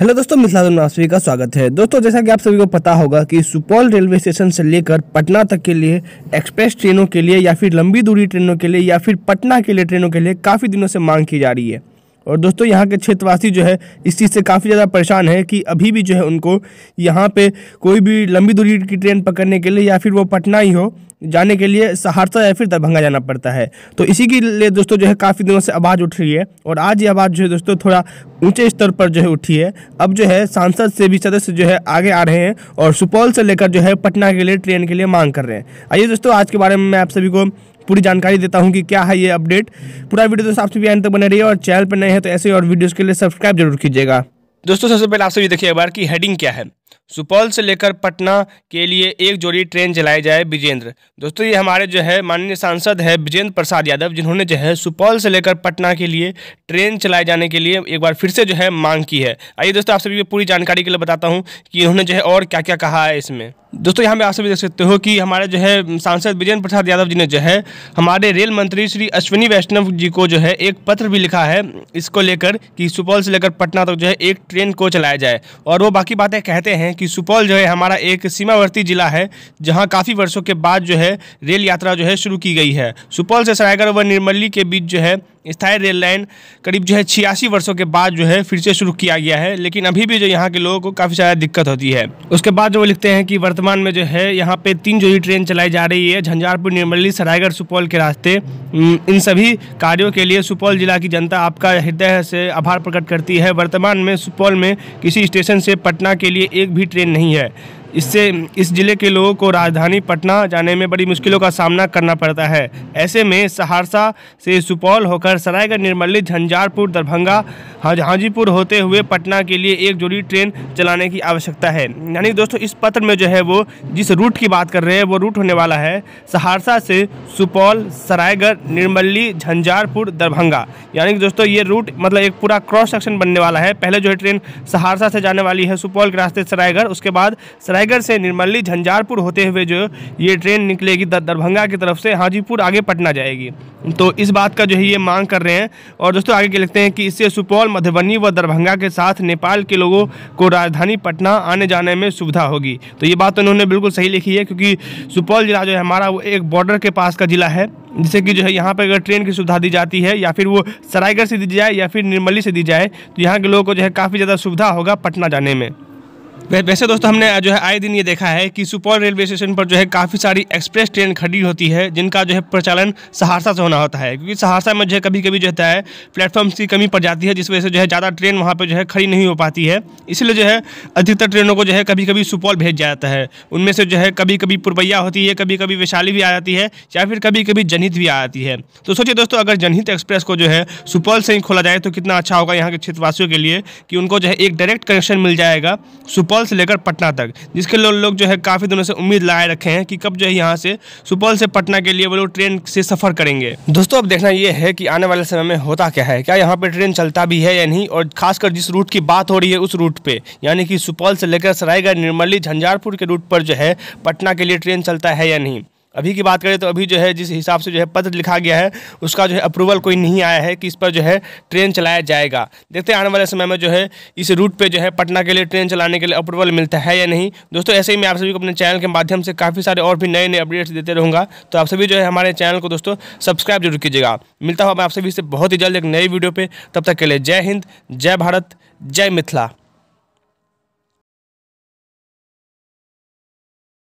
hello दोस्तों मिथिला नासवी का स्वागत है दोस्तों जैसा कि आप सभी को पता होगा कि सुपौल रेलवे स्टेशन से लेकर पटना तक के लिए एक्सप्रेस ट्रेनों के लिए या फिर लंबी दूरी ट्रेनों के लिए या फिर पटना के लिए ट्रेनों के लिए काफ़ी दिनों से मांग की जा रही है और दोस्तों यहाँ के क्षेत्रवासी जो है इस चीज़ से काफ़ी ज़्यादा परेशान है कि अभी भी जो है उनको यहाँ पर कोई भी लंबी दूरी की ट्रेन पकड़ने के लिए या फिर वो पटना ही हो जाने के लिए सहरसा या फिर दरभंगा जाना पड़ता है तो इसी के लिए दोस्तों जो है काफ़ी दिनों से आवाज़ उठ रही है और आज ये आवाज़ जो है दोस्तों थोड़ा ऊंचे स्तर पर जो है उठी है अब जो है सांसद से भी सदस्य जो है आगे आ रहे हैं और सुपौल से लेकर जो है पटना के लिए ट्रेन के लिए मांग कर रहे हैं आइए दोस्तों आज के बारे में मैं आप सभी को पूरी जानकारी देता हूँ कि क्या है ये अपडेट पूरा वीडियो दोस्तों आप सभी एंड तक बने रही है और चैनल पर नए हैं तो ऐसे और वीडियोज़ के लिए सब्सक्राइब जरूर कीजिएगा दोस्तों सबसे पहले आप सभी देखिए एक बार की हेडिंग क्या है सुपौल से लेकर पटना के लिए एक जोड़ी ट्रेन चलाई जाए विजेंद्र दोस्तों ये हमारे जो है माननीय सांसद है विजेंद्र प्रसाद यादव जिन्होंने जो है सुपौल से लेकर पटना के लिए ट्रेन चलाए जाने के लिए एक बार फिर से जो है मांग की है आइए दोस्तों आप सभी को पूरी जानकारी के लिए बताता हूँ कि इन्होंने जो है और क्या क्या कहा है इसमें दोस्तों यहाँ पे आप सभी देख सकते हो कि हमारे जो है सांसद विजेंद्र प्रसाद यादव जी ने जो है हमारे रेल मंत्री श्री अश्विनी वैष्णव जी को जो है एक पत्र भी लिखा है इसको लेकर कि सुपौल से लेकर पटना तक तो जो है एक ट्रेन को चलाया जाए और वो बाकी बातें कहते हैं हैं कि सुपौल जो है हमारा एक सीमावर्ती जिला है जहां काफ़ी वर्षों के बाद जो है रेल यात्रा जो है शुरू की गई है सुपौल से सरायगढ़ व निर्मली के बीच जो है स्थायी रेल लाइन करीब जो है छियासी वर्षों के बाद जो है फिर से शुरू किया गया है लेकिन अभी भी जो यहाँ के लोगों को काफ़ी सारा दिक्कत होती है उसके बाद जो वो लिखते हैं कि वर्तमान में जो है यहाँ पे तीन जो ही ट्रेन चलाई जा रही है झंझारपुर निर्मली सरायगढ़ सुपौल के रास्ते इन सभी कार्यों के लिए सुपौल जिला की जनता आपका हृदय से आभार प्रकट करती है वर्तमान में सुपौल में किसी स्टेशन से पटना के लिए एक भी ट्रेन नहीं है इससे इस जिले के लोगों को राजधानी पटना जाने में बड़ी मुश्किलों का सामना करना पड़ता है ऐसे में सहरसा से सुपौल होकर सरायगढ़ निर्मली झंझारपुर दरभंगा हाजीपुर होते हुए पटना के लिए एक जोड़ी ट्रेन चलाने की आवश्यकता है यानी दोस्तों इस पत्र में जो है वो जिस रूट की बात कर रहे हैं वो रूट होने वाला है सहरसा से सुपौल सरायगढ़ निर्मली झंझारपुर दरभंगा यानी कि दोस्तों ये रूट मतलब एक पूरा क्रॉस सेक्शन बनने वाला है पहले जो है ट्रेन सहरसा से जाने वाली है सुपौल के रास्ते सरायगढ़ उसके बाद सराय रायगढ़ से निर्मली झंझारपुर होते हुए जो ये ट्रेन निकलेगी दरभंगा की तरफ से हाजीपुर आगे पटना जाएगी तो इस बात का जो है ये मांग कर रहे हैं और दोस्तों आगे के लिखते हैं कि इससे सुपौल मधुबनी व दरभंगा के साथ नेपाल के लोगों को राजधानी पटना आने जाने में सुविधा होगी तो ये बात तो उन्होंने बिल्कुल सही लिखी है क्योंकि सुपौल जिला जो है हमारा वो एक बॉर्डर के पास का ज़िला है जैसे कि जो है यहाँ पर अगर ट्रेन की सुविधा दी जाती है या फिर वो सरायगढ़ से दी जाए या फिर निर्मली से दी जाए तो यहाँ के लोगों को जो है काफ़ी ज़्यादा सुविधा होगा पटना जाने में वैसे दोस्तों हमने जो है आए दिन ये देखा है कि सुपौल रेलवे स्टेशन पर जो है काफ़ी सारी एक्सप्रेस ट्रेन खड़ी होती है जिनका जो है प्रचालन सहरसा से होना होता है क्योंकि सहरसा में जो है कभी कभी जो होता है प्लेटफॉर्म्स की कमी पड़ जाती है जिस वजह से जो है ज़्यादा ट्रेन वहाँ पर जो है खड़ी नहीं हो पाती है इसलिए जो है अधिकतर ट्रेनों को जो है कभी कभी सुपौल भेज जाता है उनमें से जो है कभी कभी पुरबैया होती है कभी कभी वैशाली भी आ जाती है या फिर कभी कभी जनहित भी आ जाती है तो सोचिए दोस्तों अगर जनहित एक्सप्रेस को जो है सुपौल से ही खोला जाए तो कितना अच्छा होगा यहाँ के क्षेत्रवासियों के लिए कि उनको जो है एक डायरेक्ट कनेक्शन मिल जाएगा सुपौल सुपौल से लेकर पटना तक जिसके लोग लो जो है काफ़ी दिनों से उम्मीद लगाए रखे हैं कि कब जो है यहाँ से सुपौल से पटना के लिए वो लोग ट्रेन से सफ़र करेंगे दोस्तों अब देखना ये है कि आने वाले समय में होता क्या है क्या यहाँ पर ट्रेन चलता भी है या नहीं और खासकर जिस रूट की बात हो रही है उस रूट पर यानी कि सुपौल से लेकर सरायगढ़ निर्मली झंझारपुर के रूट पर जो है पटना के लिए ट्रेन चलता है या नहीं अभी की बात करें तो अभी जो है जिस हिसाब से जो है पत्र लिखा गया है उसका जो है अप्रूवल कोई नहीं आया है कि इस पर जो है ट्रेन चलाया जाएगा देखते हैं आने वाले समय में जो है इस रूट पे जो है पटना के लिए ट्रेन चलाने के लिए अप्रूवल मिलता है या नहीं दोस्तों ऐसे ही मैं आप सभी को अपने चैनल के माध्यम से काफ़ी सारे और भी नए नए अपडेट्स देते रहूँगा तो आप सभी जो है हमारे चैनल को दोस्तों सब्सक्राइब जरूर कीजिएगा मिलता हूँ मैं आप सभी से बहुत ही जल्द एक नई वीडियो पर तब तक के लिए जय हिंद जय भारत जय मिथिला